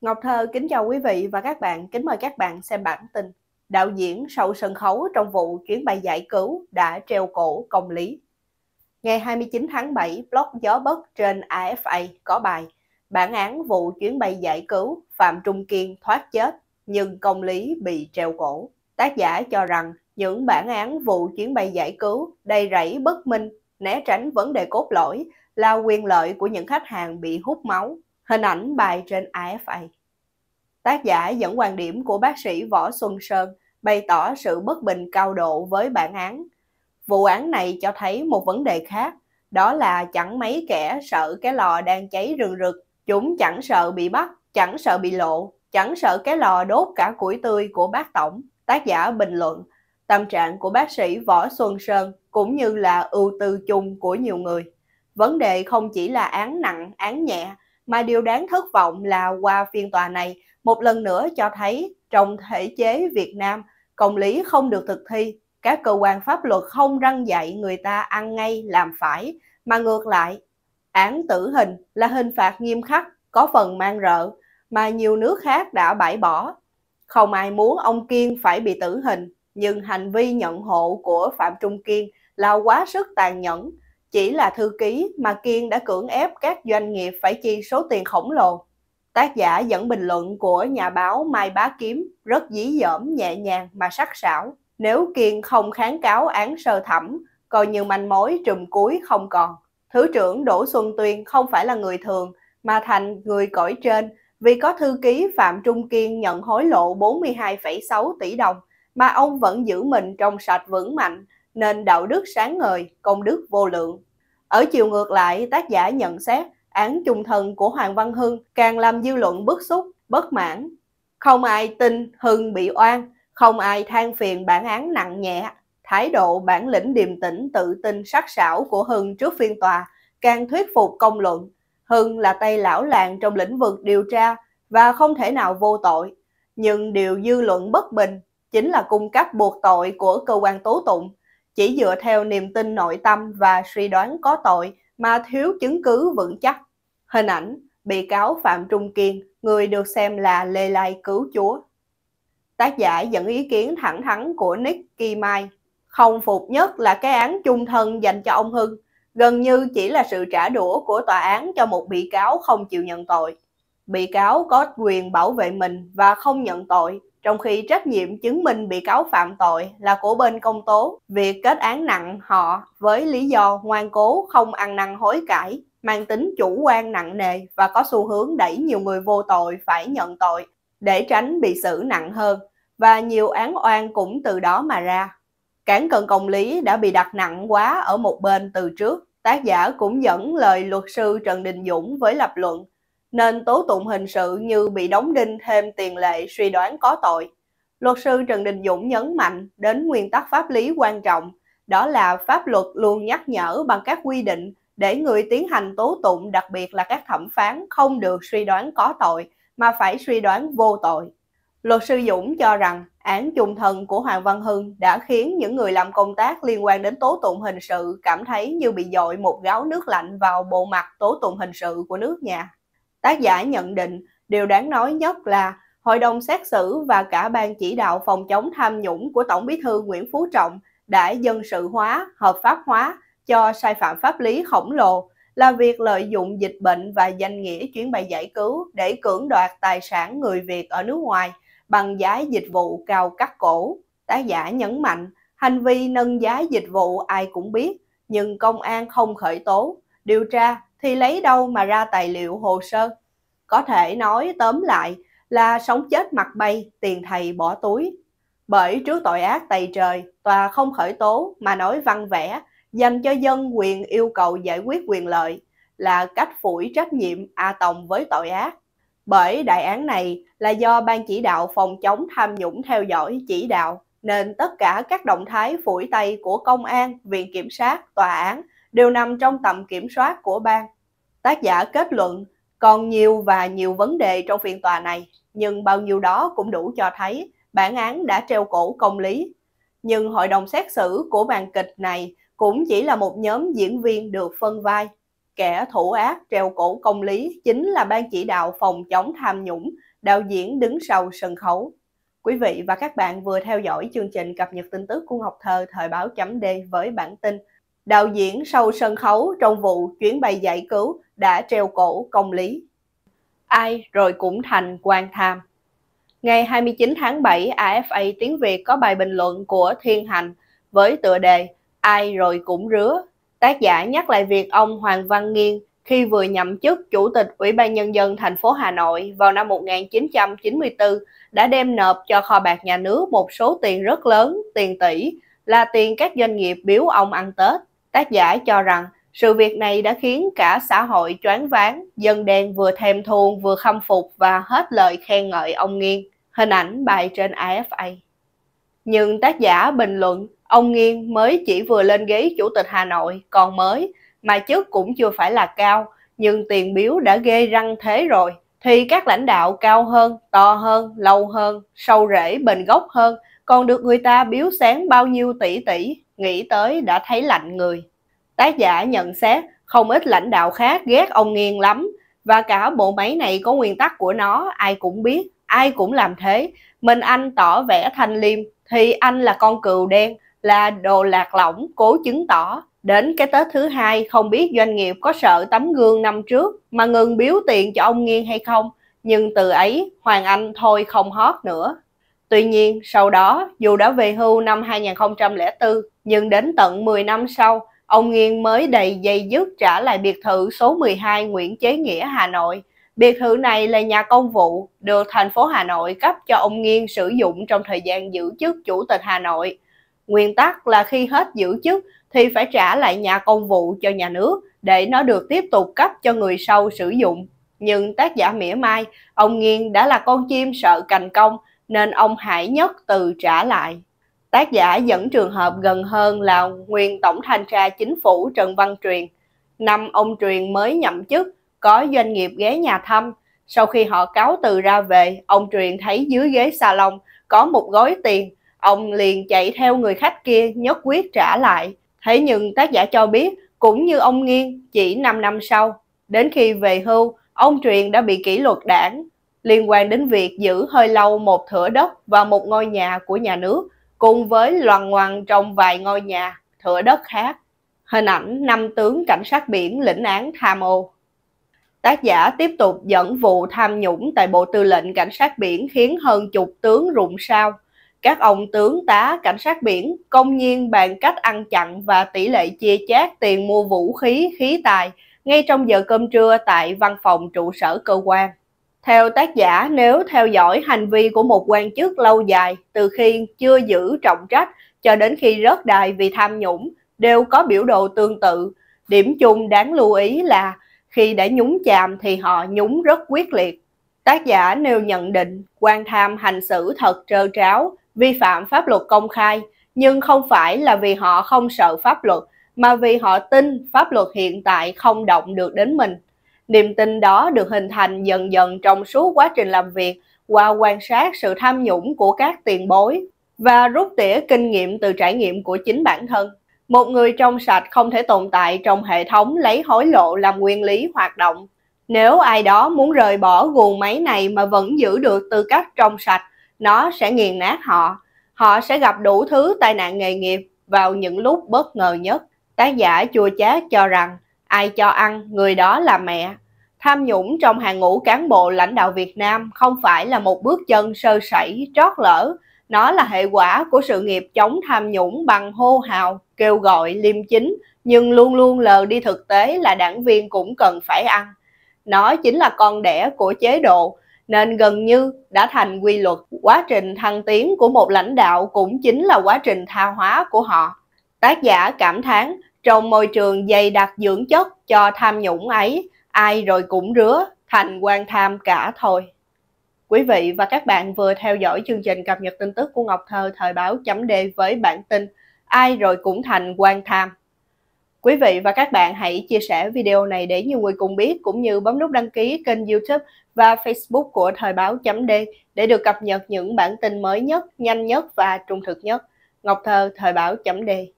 Ngọc Thơ kính chào quý vị và các bạn, kính mời các bạn xem bản tin. Đạo diễn sầu sân khấu trong vụ chuyến bay giải cứu đã treo cổ công lý. Ngày 29 tháng 7, blog Gió Bất trên AFA có bài Bản án vụ chuyến bay giải cứu Phạm Trung Kiên thoát chết nhưng công lý bị treo cổ. Tác giả cho rằng những bản án vụ chuyến bay giải cứu đầy rẫy bất minh, né tránh vấn đề cốt lõi là quyền lợi của những khách hàng bị hút máu Hình ảnh bài trên AFA. Tác giả dẫn quan điểm của bác sĩ Võ Xuân Sơn bày tỏ sự bất bình cao độ với bản án. Vụ án này cho thấy một vấn đề khác, đó là chẳng mấy kẻ sợ cái lò đang cháy rừng rực, chúng chẳng sợ bị bắt, chẳng sợ bị lộ, chẳng sợ cái lò đốt cả củi tươi của bác tổng. Tác giả bình luận, tâm trạng của bác sĩ Võ Xuân Sơn cũng như là ưu tư chung của nhiều người. Vấn đề không chỉ là án nặng, án nhẹ, mà điều đáng thất vọng là qua phiên tòa này, một lần nữa cho thấy trong thể chế Việt Nam, công lý không được thực thi, các cơ quan pháp luật không răng dạy người ta ăn ngay làm phải, mà ngược lại, án tử hình là hình phạt nghiêm khắc, có phần mang rợ, mà nhiều nước khác đã bãi bỏ. Không ai muốn ông Kiên phải bị tử hình, nhưng hành vi nhận hộ của Phạm Trung Kiên là quá sức tàn nhẫn, chỉ là thư ký mà Kiên đã cưỡng ép các doanh nghiệp phải chi số tiền khổng lồ. Tác giả dẫn bình luận của nhà báo Mai Bá Kiếm rất dí dỏm nhẹ nhàng mà sắc sảo. Nếu Kiên không kháng cáo án sơ thẩm, coi như manh mối trùm cuối không còn. Thứ trưởng Đỗ Xuân Tuyên không phải là người thường mà thành người cõi trên vì có thư ký Phạm Trung Kiên nhận hối lộ 42,6 tỷ đồng mà ông vẫn giữ mình trong sạch vững mạnh nên đạo đức sáng ngời, công đức vô lượng. Ở chiều ngược lại, tác giả nhận xét án trùng thần của Hoàng Văn Hưng càng làm dư luận bức xúc, bất mãn. Không ai tin Hưng bị oan, không ai than phiền bản án nặng nhẹ. Thái độ bản lĩnh điềm tĩnh tự tin sắc sảo của Hưng trước phiên tòa càng thuyết phục công luận. Hưng là tay lão làng trong lĩnh vực điều tra và không thể nào vô tội. Nhưng điều dư luận bất bình chính là cung cấp buộc tội của cơ quan tố tụng chỉ dựa theo niềm tin nội tâm và suy đoán có tội mà thiếu chứng cứ vững chắc. Hình ảnh bị cáo Phạm Trung Kiên, người được xem là Lê Lai cứu Chúa. Tác giả dẫn ý kiến thẳng thắn của Nick Kỳ Không phục nhất là cái án chung thân dành cho ông Hưng, gần như chỉ là sự trả đũa của tòa án cho một bị cáo không chịu nhận tội. Bị cáo có quyền bảo vệ mình và không nhận tội trong khi trách nhiệm chứng minh bị cáo phạm tội là của bên công tố. Việc kết án nặng họ với lý do ngoan cố không ăn năn hối cải mang tính chủ quan nặng nề và có xu hướng đẩy nhiều người vô tội phải nhận tội để tránh bị xử nặng hơn và nhiều án oan cũng từ đó mà ra. cản cân công lý đã bị đặt nặng quá ở một bên từ trước. Tác giả cũng dẫn lời luật sư Trần Đình Dũng với lập luận nên tố tụng hình sự như bị đóng đinh thêm tiền lệ suy đoán có tội. Luật sư Trần Đình Dũng nhấn mạnh đến nguyên tắc pháp lý quan trọng, đó là pháp luật luôn nhắc nhở bằng các quy định để người tiến hành tố tụng đặc biệt là các thẩm phán không được suy đoán có tội mà phải suy đoán vô tội. Luật sư Dũng cho rằng án chung thân của Hoàng Văn Hưng đã khiến những người làm công tác liên quan đến tố tụng hình sự cảm thấy như bị dội một gáo nước lạnh vào bộ mặt tố tụng hình sự của nước nhà. Tác giả nhận định, điều đáng nói nhất là Hội đồng xét xử và cả ban chỉ đạo phòng chống tham nhũng của Tổng bí thư Nguyễn Phú Trọng đã dân sự hóa, hợp pháp hóa cho sai phạm pháp lý khổng lồ là việc lợi dụng dịch bệnh và danh nghĩa chuyến bay giải cứu để cưỡng đoạt tài sản người Việt ở nước ngoài bằng giá dịch vụ cao cắt cổ. Tác giả nhấn mạnh, hành vi nâng giá dịch vụ ai cũng biết, nhưng công an không khởi tố, điều tra thì lấy đâu mà ra tài liệu hồ sơ? Có thể nói tóm lại là sống chết mặt bay, tiền thầy bỏ túi. Bởi trước tội ác tày trời, tòa không khởi tố mà nói văn vẽ, dành cho dân quyền yêu cầu giải quyết quyền lợi là cách phủi trách nhiệm A Tòng với tội ác. Bởi đại án này là do Ban chỉ đạo phòng chống tham nhũng theo dõi chỉ đạo, nên tất cả các động thái phủi tay của công an, viện kiểm sát, tòa án đều nằm trong tầm kiểm soát của ban. Tác giả kết luận còn nhiều và nhiều vấn đề trong phiên tòa này, nhưng bao nhiêu đó cũng đủ cho thấy bản án đã treo cổ công lý. Nhưng hội đồng xét xử của màn kịch này cũng chỉ là một nhóm diễn viên được phân vai. Kẻ thủ ác treo cổ công lý chính là ban chỉ đạo phòng chống tham nhũng, đạo diễn đứng sau sân khấu. Quý vị và các bạn vừa theo dõi chương trình cập nhật tin tức của Ngọc Thơ thời báo chấm D với bản tin đạo diễn sau sân khấu trong vụ chuyến bay giải cứu đã treo cổ công lý. Ai rồi cũng thành quan tham. Ngày 29 tháng 7, AFA Tiếng Việt có bài bình luận của Thiên Hành với tựa đề Ai rồi cũng rứa. Tác giả nhắc lại việc ông Hoàng Văn Nghiên khi vừa nhậm chức Chủ tịch Ủy ban Nhân dân thành phố Hà Nội vào năm 1994 đã đem nộp cho kho bạc nhà nước một số tiền rất lớn, tiền tỷ, là tiền các doanh nghiệp biếu ông ăn Tết. Tác giả cho rằng sự việc này đã khiến cả xã hội choáng váng, dân đen vừa thèm thuồng vừa khâm phục và hết lời khen ngợi ông Nghiên. Hình ảnh bài trên AFA. Nhưng tác giả bình luận, ông Nghiên mới chỉ vừa lên ghế chủ tịch Hà Nội, còn mới, mà chức cũng chưa phải là cao, nhưng tiền biếu đã ghê răng thế rồi. Thì các lãnh đạo cao hơn, to hơn, lâu hơn, sâu rễ, bền gốc hơn, còn được người ta biếu sáng bao nhiêu tỷ tỷ, nghĩ tới đã thấy lạnh người. Tác giả nhận xét không ít lãnh đạo khác ghét ông Nghiên lắm và cả bộ máy này có nguyên tắc của nó, ai cũng biết, ai cũng làm thế. Mình anh tỏ vẻ thanh liêm thì anh là con cừu đen, là đồ lạc lỏng cố chứng tỏ. Đến cái Tết thứ hai không biết doanh nghiệp có sợ tấm gương năm trước mà ngừng biếu tiền cho ông Nghiên hay không. Nhưng từ ấy Hoàng Anh thôi không hót nữa. Tuy nhiên, sau đó, dù đã về hưu năm 2004, nhưng đến tận 10 năm sau, ông Nghiên mới đầy dây dứt trả lại biệt thự số 12 Nguyễn Chế Nghĩa Hà Nội. Biệt thự này là nhà công vụ, được thành phố Hà Nội cấp cho ông Nghiên sử dụng trong thời gian giữ chức chủ tịch Hà Nội. Nguyên tắc là khi hết giữ chức thì phải trả lại nhà công vụ cho nhà nước để nó được tiếp tục cấp cho người sau sử dụng. Nhưng tác giả mỉa mai, ông Nghiên đã là con chim sợ cành công nên ông hại nhất từ trả lại. Tác giả dẫn trường hợp gần hơn là nguyên Tổng Thanh tra Chính phủ Trần Văn Truyền. Năm ông Truyền mới nhậm chức, có doanh nghiệp ghé nhà thăm. Sau khi họ cáo từ ra về, ông Truyền thấy dưới ghế salon có một gói tiền. Ông liền chạy theo người khách kia nhất quyết trả lại. Thế nhưng tác giả cho biết, cũng như ông Nghiên, chỉ 5 năm sau, đến khi về hưu, ông Truyền đã bị kỷ luật đảng liên quan đến việc giữ hơi lâu một thửa đất và một ngôi nhà của nhà nước cùng với loằng ngoằng trong vài ngôi nhà, thửa đất khác. Hình ảnh năm tướng cảnh sát biển lĩnh án tham ô. Tác giả tiếp tục dẫn vụ tham nhũng tại Bộ Tư lệnh Cảnh sát biển khiến hơn chục tướng rụng sao. Các ông tướng tá cảnh sát biển công nhiên bàn cách ăn chặn và tỷ lệ chia chác tiền mua vũ khí, khí tài ngay trong giờ cơm trưa tại văn phòng trụ sở cơ quan. Theo tác giả, nếu theo dõi hành vi của một quan chức lâu dài, từ khi chưa giữ trọng trách cho đến khi rớt đài vì tham nhũng, đều có biểu đồ tương tự. Điểm chung đáng lưu ý là khi đã nhúng chàm thì họ nhúng rất quyết liệt. Tác giả nêu nhận định, quan tham hành xử thật trơ tráo, vi phạm pháp luật công khai, nhưng không phải là vì họ không sợ pháp luật, mà vì họ tin pháp luật hiện tại không động được đến mình. Niềm tin đó được hình thành dần dần trong suốt quá trình làm việc qua quan sát sự tham nhũng của các tiền bối và rút tỉa kinh nghiệm từ trải nghiệm của chính bản thân. Một người trong sạch không thể tồn tại trong hệ thống lấy hối lộ làm nguyên lý hoạt động. Nếu ai đó muốn rời bỏ guồng máy này mà vẫn giữ được tư cách trong sạch, nó sẽ nghiền nát họ. Họ sẽ gặp đủ thứ tai nạn nghề nghiệp vào những lúc bất ngờ nhất. Tác giả chua chát cho rằng ai cho ăn người đó là mẹ tham nhũng trong hàng ngũ cán bộ lãnh đạo việt nam không phải là một bước chân sơ sẩy trót lỡ nó là hệ quả của sự nghiệp chống tham nhũng bằng hô hào kêu gọi liêm chính nhưng luôn luôn lờ đi thực tế là đảng viên cũng cần phải ăn nó chính là con đẻ của chế độ nên gần như đã thành quy luật quá trình thăng tiến của một lãnh đạo cũng chính là quá trình tha hóa của họ tác giả cảm thán trong môi trường dày đặc dưỡng chất cho tham nhũng ấy, ai rồi cũng rứa, thành quan tham cả thôi. Quý vị và các bạn vừa theo dõi chương trình cập nhật tin tức của Ngọc Thơ thời báo chấm D với bản tin Ai rồi cũng thành quan tham. Quý vị và các bạn hãy chia sẻ video này để nhiều người cùng biết cũng như bấm nút đăng ký kênh YouTube và Facebook của Thời báo chấm D để được cập nhật những bản tin mới nhất, nhanh nhất và trung thực nhất. Ngọc Thơ, Thời báo chấm D.